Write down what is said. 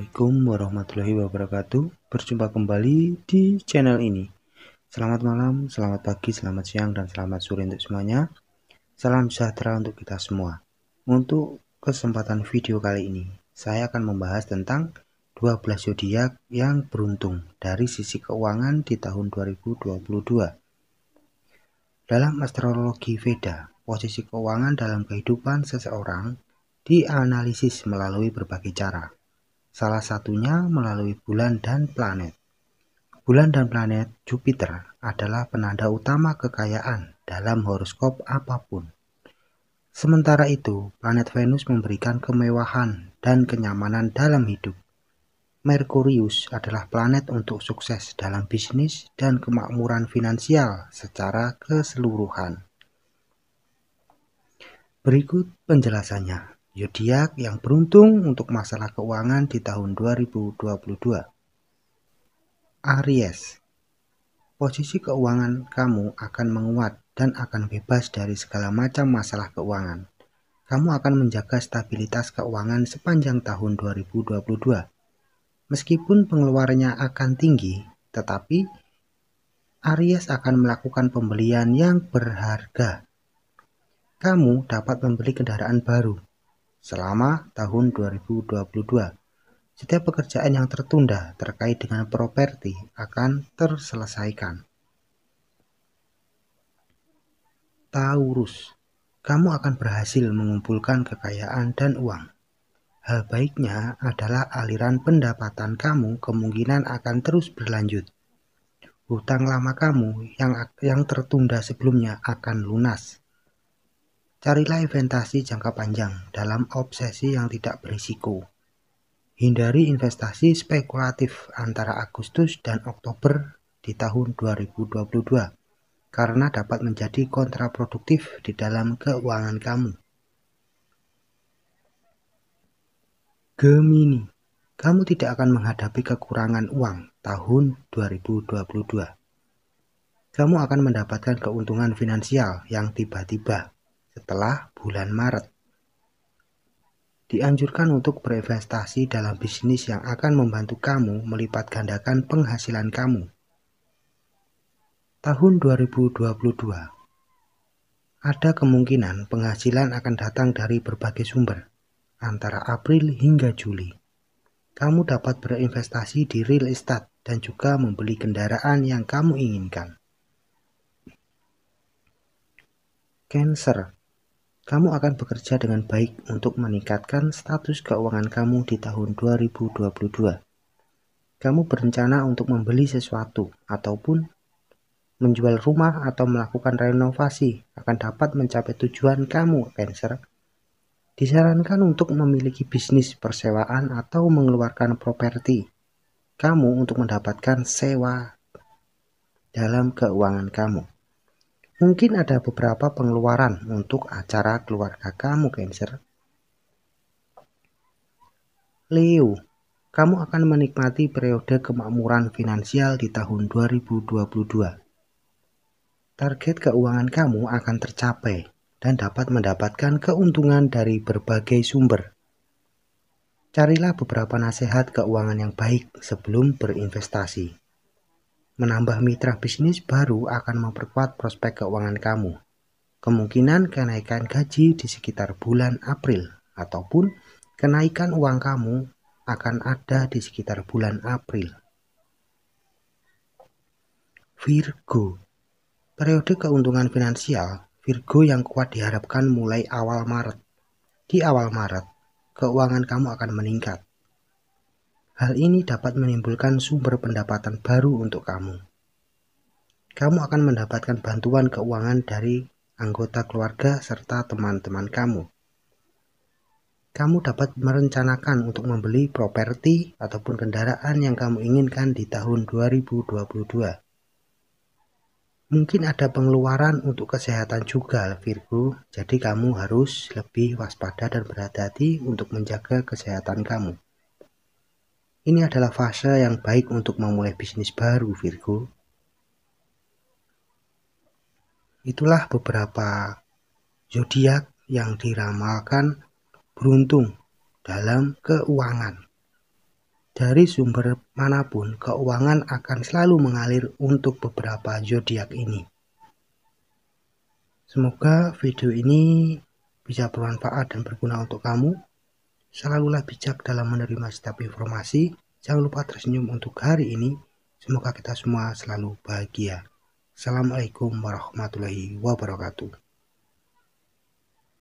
Assalamualaikum warahmatullahi wabarakatuh. Berjumpa kembali di channel ini. Selamat malam, selamat pagi, selamat siang, dan selamat sore untuk semuanya. Salam sejahtera untuk kita semua. Untuk kesempatan video kali ini, saya akan membahas tentang 12 zodiak yang beruntung dari sisi keuangan di tahun 2022. Dalam astrologi Veda, posisi keuangan dalam kehidupan seseorang dianalisis melalui berbagai cara salah satunya melalui bulan dan planet. Bulan dan planet Jupiter adalah penanda utama kekayaan dalam horoskop apapun. Sementara itu, planet Venus memberikan kemewahan dan kenyamanan dalam hidup. Merkurius adalah planet untuk sukses dalam bisnis dan kemakmuran finansial secara keseluruhan. Berikut penjelasannya. Yodiak yang beruntung untuk masalah keuangan di tahun 2022. Aries, posisi keuangan kamu akan menguat dan akan bebas dari segala macam masalah keuangan. Kamu akan menjaga stabilitas keuangan sepanjang tahun 2022. Meskipun pengeluarannya akan tinggi, tetapi Aries akan melakukan pembelian yang berharga. Kamu dapat membeli kendaraan baru selama tahun 2022. Setiap pekerjaan yang tertunda terkait dengan properti akan terselesaikan. Taurus, kamu akan berhasil mengumpulkan kekayaan dan uang. Hal baiknya adalah aliran pendapatan kamu kemungkinan akan terus berlanjut. Hutang lama kamu yang yang tertunda sebelumnya akan lunas. Carilah investasi jangka panjang dalam obsesi yang tidak berisiko. Hindari investasi spekulatif antara Agustus dan Oktober di tahun 2022 karena dapat menjadi kontraproduktif di dalam keuangan kamu. Gemini, kamu tidak akan menghadapi kekurangan uang tahun 2022. Kamu akan mendapatkan keuntungan finansial yang tiba-tiba setelah bulan Maret. Dianjurkan untuk berinvestasi dalam bisnis yang akan membantu kamu melipat gandakan penghasilan kamu. Tahun 2022 ada kemungkinan penghasilan akan datang dari berbagai sumber, antara April hingga Juli. Kamu dapat berinvestasi di real estate dan juga membeli kendaraan yang kamu inginkan. Cancer kamu akan bekerja dengan baik untuk meningkatkan status keuangan kamu di tahun 2022. Kamu berencana untuk membeli sesuatu ataupun menjual rumah atau melakukan renovasi akan dapat mencapai tujuan kamu, Cancer. Disarankan untuk memiliki bisnis persewaan atau mengeluarkan properti. Kamu untuk mendapatkan sewa dalam keuangan kamu. Mungkin ada beberapa pengeluaran untuk acara keluarga kamu, Cancer. Leo, kamu akan menikmati periode kemakmuran finansial di tahun 2022. Target keuangan kamu akan tercapai dan dapat mendapatkan keuntungan dari berbagai sumber. Carilah beberapa nasihat keuangan yang baik sebelum berinvestasi. Menambah mitra bisnis baru akan memperkuat prospek keuangan kamu. Kemungkinan kenaikan gaji di sekitar bulan April ataupun kenaikan uang kamu akan ada di sekitar bulan April. Virgo Periode keuntungan finansial Virgo yang kuat diharapkan mulai awal Maret. Di awal Maret, keuangan kamu akan meningkat Hal ini dapat menimbulkan sumber pendapatan baru untuk kamu. Kamu akan mendapatkan bantuan keuangan dari anggota keluarga serta teman-teman kamu. Kamu dapat merencanakan untuk membeli properti ataupun kendaraan yang kamu inginkan di tahun 2022. Mungkin ada pengeluaran untuk kesehatan juga, Virgo. Jadi, kamu harus lebih waspada dan berhati-hati untuk menjaga kesehatan kamu. Ini adalah fase yang baik untuk memulai bisnis baru, Virgo. Itulah beberapa zodiak yang diramalkan beruntung dalam keuangan. Dari sumber manapun, keuangan akan selalu mengalir untuk beberapa zodiak ini. Semoga video ini bisa bermanfaat dan berguna untuk kamu. Selalulah bijak dalam menerima setiap informasi. Jangan lupa tersenyum untuk hari ini. Semoga kita semua selalu bahagia. Assalamualaikum warahmatullahi wabarakatuh.